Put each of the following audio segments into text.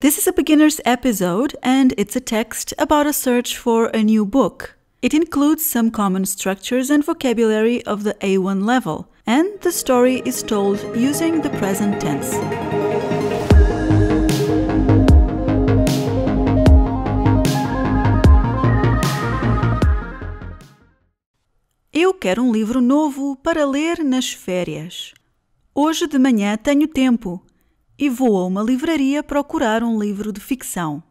This is a beginner's episode and it's a text about a search for a new book. It includes some common structures and vocabulary of the A1 level, and the story is told using the present tense. Eu quero um livro novo para ler nas férias. Hoje de manhã tenho tempo. e vou a uma livraria procurar um livro de ficção.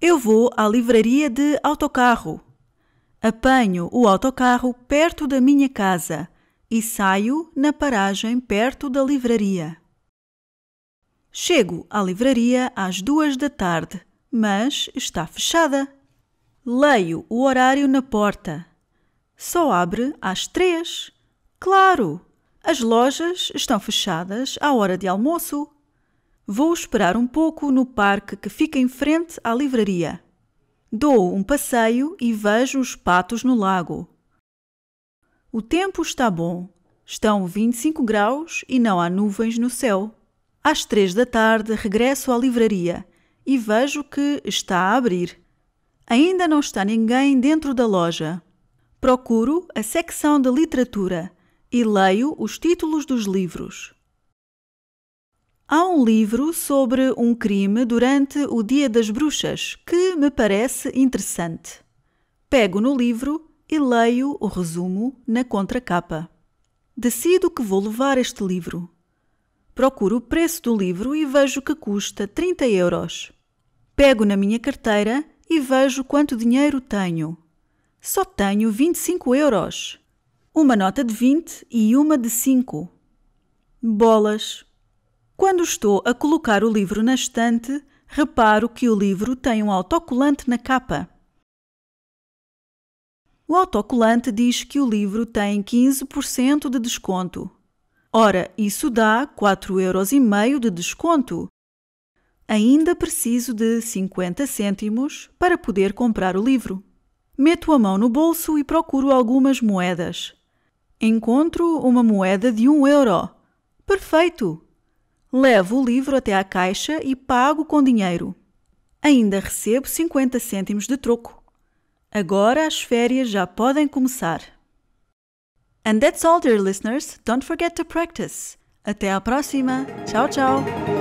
Eu vou à livraria de autocarro. Apanho o autocarro perto da minha casa e saio na paragem perto da livraria. Chego à livraria às duas da tarde, mas está fechada. Leio o horário na porta. Só abre às três. Claro! As lojas estão fechadas à hora de almoço. Vou esperar um pouco no parque que fica em frente à livraria. Dou um passeio e vejo os patos no lago. O tempo está bom. Estão 25 graus e não há nuvens no céu. Às três da tarde regresso à livraria e vejo que está a abrir. Ainda não está ninguém dentro da loja. Procuro a secção de literatura e leio os títulos dos livros. Há um livro sobre um crime durante o Dia das Bruxas que me parece interessante. Pego no livro e leio o resumo na contracapa. Decido que vou levar este livro. Procuro o preço do livro e vejo que custa 30 euros. Pego na minha carteira e vejo quanto dinheiro tenho. Só tenho 25 euros. Uma nota de 20 e uma de 5. Bolas! Quando estou a colocar o livro na estante, reparo que o livro tem um autocolante na capa. O autocolante diz que o livro tem 15% de desconto. Ora, isso dá 4,5 euros de desconto. Ainda preciso de 50 cêntimos para poder comprar o livro. Meto a mão no bolso e procuro algumas moedas. Encontro uma moeda de 1 euro. Perfeito! Levo o livro até à caixa e pago com dinheiro. Ainda recebo 50 cêntimos de troco. Agora as férias já podem começar. And that's all, dear listeners. Don't forget to practice. Até à próxima. Tchau, tchau.